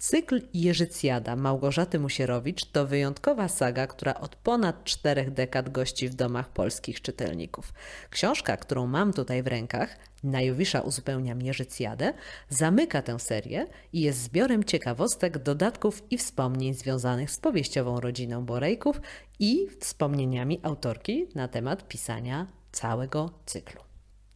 Cykl Jerzycjada Małgorzaty Musierowicz to wyjątkowa saga, która od ponad czterech dekad gości w domach polskich czytelników. Książka, którą mam tutaj w rękach, Najowisza uzupełnia Jerzycjadę, zamyka tę serię i jest zbiorem ciekawostek, dodatków i wspomnień związanych z powieściową rodziną Borejków i wspomnieniami autorki na temat pisania całego cyklu.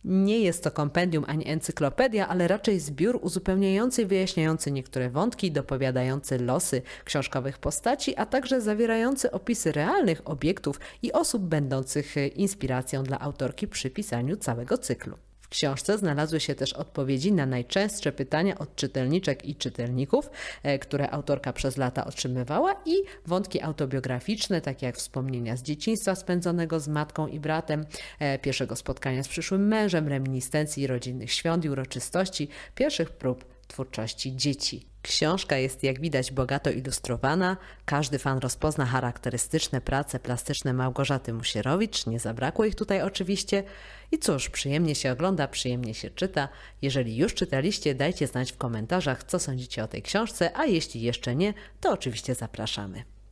Nie jest to kompendium ani encyklopedia, ale raczej zbiór uzupełniający i wyjaśniający niektóre wątki, dopowiadający losy książkowych postaci, a także zawierający opisy realnych obiektów i osób będących e, inspiracją dla autorki przy pisaniu całego cyklu książce znalazły się też odpowiedzi na najczęstsze pytania od czytelniczek i czytelników, e, które autorka przez lata otrzymywała i wątki autobiograficzne, takie jak wspomnienia z dzieciństwa spędzonego z matką i bratem, e, pierwszego spotkania z przyszłym mężem, reminiscencji rodzinnych świąt i uroczystości, pierwszych prób twórczości dzieci. Książka jest jak widać bogato ilustrowana, każdy fan rozpozna charakterystyczne prace plastyczne Małgorzaty Musierowicz, nie zabrakło ich tutaj oczywiście. I cóż, przyjemnie się ogląda, przyjemnie się czyta. Jeżeli już czytaliście, dajcie znać w komentarzach, co sądzicie o tej książce, a jeśli jeszcze nie, to oczywiście zapraszamy.